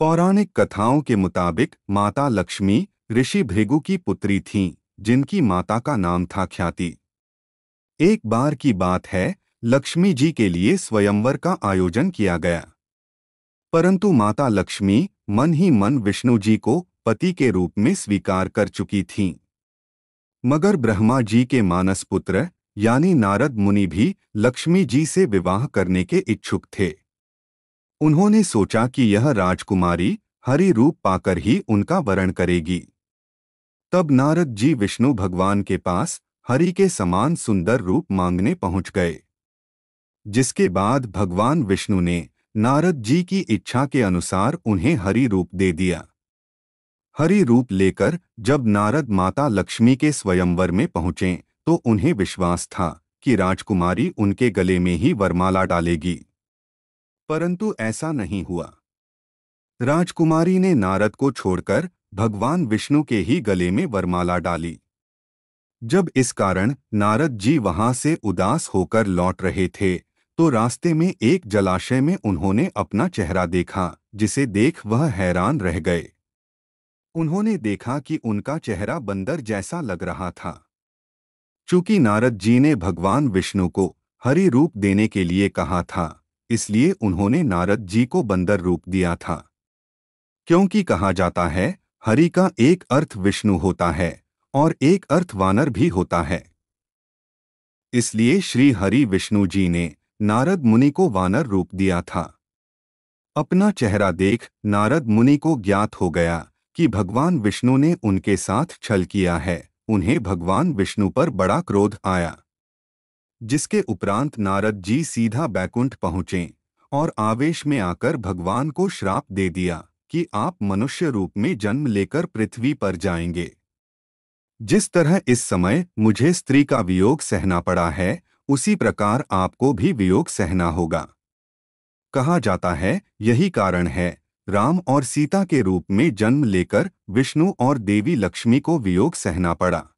पौराणिक कथाओं के मुताबिक माता लक्ष्मी ऋषि भृगु की पुत्री थीं जिनकी माता का नाम था ख्याति एक बार की बात है लक्ष्मी जी के लिए स्वयंवर का आयोजन किया गया परंतु माता लक्ष्मी मन ही मन विष्णु जी को पति के रूप में स्वीकार कर चुकी थीं मगर ब्रह्मा जी के मानस पुत्र यानी नारद मुनि भी लक्ष्मी जी से विवाह करने के इच्छुक थे उन्होंने सोचा कि यह राजकुमारी हरि रूप पाकर ही उनका वरण करेगी तब नारद जी विष्णु भगवान के पास हरि के समान सुंदर रूप मांगने पहुंच गए जिसके बाद भगवान विष्णु ने नारद जी की इच्छा के अनुसार उन्हें हरि रूप दे दिया हरि रूप लेकर जब नारद माता लक्ष्मी के स्वयंवर में पहुंचे तो उन्हें विश्वास था कि राजकुमारी उनके गले में ही वरमाला डालेगी परंतु ऐसा नहीं हुआ राजकुमारी ने नारद को छोड़कर भगवान विष्णु के ही गले में वरमाला डाली जब इस कारण नारद जी वहां से उदास होकर लौट रहे थे तो रास्ते में एक जलाशय में उन्होंने अपना चेहरा देखा जिसे देख वह हैरान रह गए उन्होंने देखा कि उनका चेहरा बंदर जैसा लग रहा था चूंकि नारद जी ने भगवान विष्णु को हरि रूप देने के लिए कहा था इसलिए उन्होंने नारद जी को बंदर रूप दिया था क्योंकि कहा जाता है हरि का एक अर्थ विष्णु होता है और एक अर्थ वानर भी होता है इसलिए श्री हरि विष्णु जी ने नारद मुनि को वानर रूप दिया था अपना चेहरा देख नारद मुनि को ज्ञात हो गया कि भगवान विष्णु ने उनके साथ छल किया है उन्हें भगवान विष्णु पर बड़ा क्रोध आया जिसके उपरांत नारद जी सीधा बैकुंठ पहुंचे और आवेश में आकर भगवान को श्राप दे दिया कि आप मनुष्य रूप में जन्म लेकर पृथ्वी पर जाएंगे जिस तरह इस समय मुझे स्त्री का वियोग सहना पड़ा है उसी प्रकार आपको भी वियोग सहना होगा कहा जाता है यही कारण है राम और सीता के रूप में जन्म लेकर विष्णु और देवी लक्ष्मी को वियोग सहना पड़ा